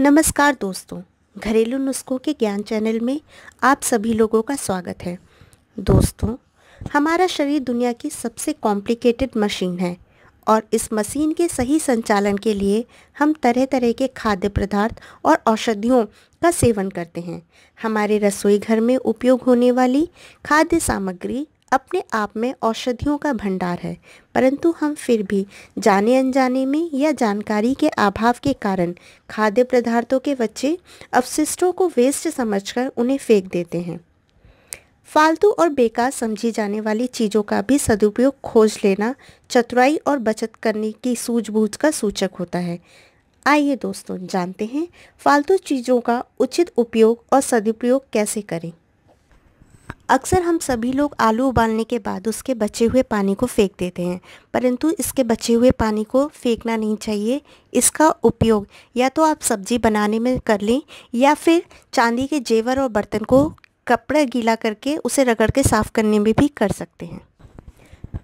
नमस्कार दोस्तों घरेलू नुस्खों के ज्ञान चैनल में आप सभी लोगों का स्वागत है दोस्तों हमारा शरीर दुनिया की सबसे कॉम्प्लिकेटेड मशीन है और इस मशीन के सही संचालन के लिए हम तरह तरह के खाद्य पदार्थ और औषधियों का सेवन करते हैं हमारे रसोई घर में उपयोग होने वाली खाद्य सामग्री अपने आप में औषधियों का भंडार है परंतु हम फिर भी जाने अनजाने में या जानकारी के अभाव के कारण खाद्य पदार्थों के बच्चे अवशिष्टों को वेस्ट समझकर उन्हें फेंक देते हैं फालतू और बेकार समझी जाने वाली चीज़ों का भी सदुपयोग खोज लेना चतुराई और बचत करने की सूझबूझ का सूचक होता है आइए दोस्तों जानते हैं फालतू चीज़ों का उचित उपयोग और सदुपयोग कैसे करें अक्सर हम सभी लोग आलू उबालने के बाद उसके बचे हुए पानी को फेंक देते हैं परंतु इसके बचे हुए पानी को फेंकना नहीं चाहिए इसका उपयोग या तो आप सब्जी बनाने में कर लें या फिर चांदी के जेवर और बर्तन को कपड़ा गीला करके उसे रगड़ के साफ़ करने में भी कर सकते हैं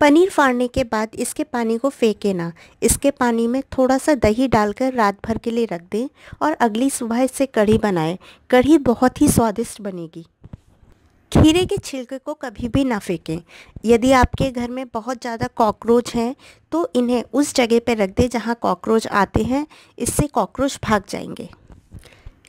पनीर फाड़ने के बाद इसके पानी को फेंके ना इसके पानी में थोड़ा सा दही डालकर रात भर के लिए रख दें और अगली सुबह इससे कढ़ी बनाएं कढ़ी बहुत ही स्वादिष्ट बनेगी खीरे के छिलके को कभी भी ना फेंकें यदि आपके घर में बहुत ज़्यादा कॉकरोच हैं तो इन्हें उस जगह पर रख दें जहाँ कॉकरोच आते हैं इससे कॉकरोच भाग जाएंगे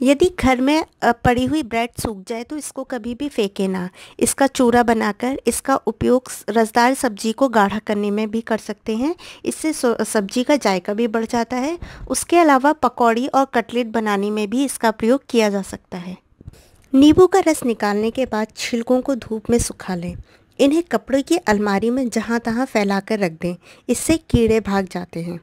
यदि घर में पड़ी हुई ब्रेड सूख जाए तो इसको कभी भी फेंके ना इसका चूरा बनाकर इसका उपयोग रसदार सब्जी को गाढ़ा करने में भी कर सकते हैं इससे सब्जी का जायका भी बढ़ जाता है उसके अलावा पकौड़ी और कटलेट बनाने में भी इसका प्रयोग किया जा सकता है नींबू का रस निकालने के बाद छिलकों को धूप में सुखा लें इन्हें कपड़े की अलमारी में जहाँ तहाँ फैलाकर रख दें इससे कीड़े भाग जाते हैं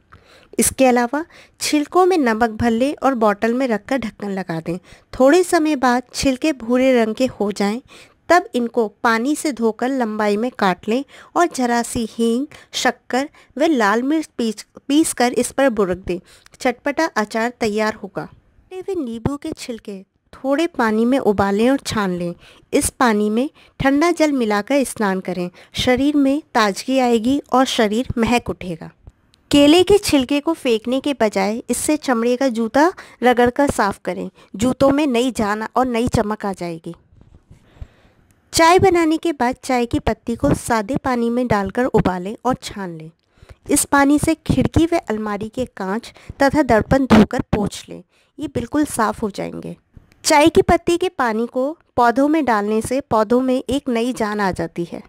इसके अलावा छिलकों में नमक भर लें और बॉटल में रखकर ढक्कन लगा दें थोड़े समय बाद छिलके भूरे रंग के हो जाएं तब इनको पानी से धोकर लंबाई में काट लें और जरा सी हींग शक्कर व लाल मिर्च पीस पीस कर इस पर बुरक दें चटपटा अचार तैयार होगा वे नींबू के छिलके थोड़े पानी में उबालें और छान लें इस पानी में ठंडा जल मिलाकर स्नान करें शरीर में ताजगी आएगी और शरीर महक उठेगा केले के छिलके को फेंकने के बजाय इससे चमड़े का जूता रगड़कर साफ करें जूतों में नई जान और नई चमक आ जाएगी चाय बनाने के बाद चाय की पत्ती को सादे पानी में डालकर उबालें और छान लें इस पानी से खिड़की व अलमारी के कांच तथा दर्पण धोकर पोंछ लें ये बिल्कुल साफ़ हो जाएंगे चाय की पत्ती के पानी को पौधों में डालने से पौधों में एक नई जान आ जाती है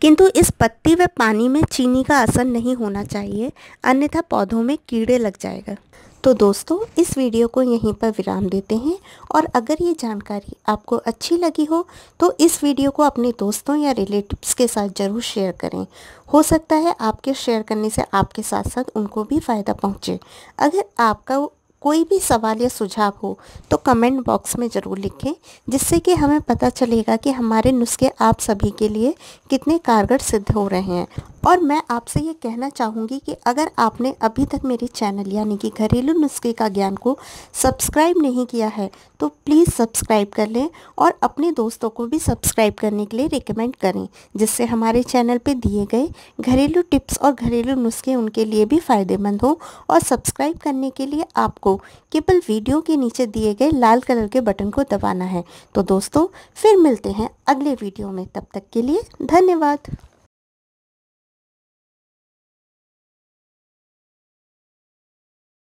किंतु इस पत्ती व पानी में चीनी का असर नहीं होना चाहिए अन्यथा पौधों में कीड़े लग जाएगा तो दोस्तों इस वीडियो को यहीं पर विराम देते हैं और अगर ये जानकारी आपको अच्छी लगी हो तो इस वीडियो को अपने दोस्तों या रिलेटिव्स के साथ ज़रूर शेयर करें हो सकता है आपके शेयर करने से आपके साथ साथ उनको भी फ़ायदा पहुँचे अगर आपका कोई भी सवाल या सुझाव हो तो कमेंट बॉक्स में ज़रूर लिखें जिससे कि हमें पता चलेगा कि हमारे नुस्खे आप सभी के लिए कितने कारगर सिद्ध हो रहे हैं और मैं आपसे ये कहना चाहूँगी कि अगर आपने अभी तक मेरे चैनल यानी कि घरेलू नुस्खे का ज्ञान को सब्सक्राइब नहीं किया है तो प्लीज़ सब्सक्राइब कर लें और अपने दोस्तों को भी सब्सक्राइब करने के लिए रिकमेंड करें जिससे हमारे चैनल पर दिए गए घरेलू टिप्स और घरेलू नुस्खे उनके लिए भी फ़ायदेमंद हों और सब्सक्राइब करने के लिए आपको आपको केवल वीडियो के नीचे दिए गए लाल कलर के बटन को दबाना है तो दोस्तों फिर मिलते हैं अगले वीडियो में तब तक के लिए धन्यवाद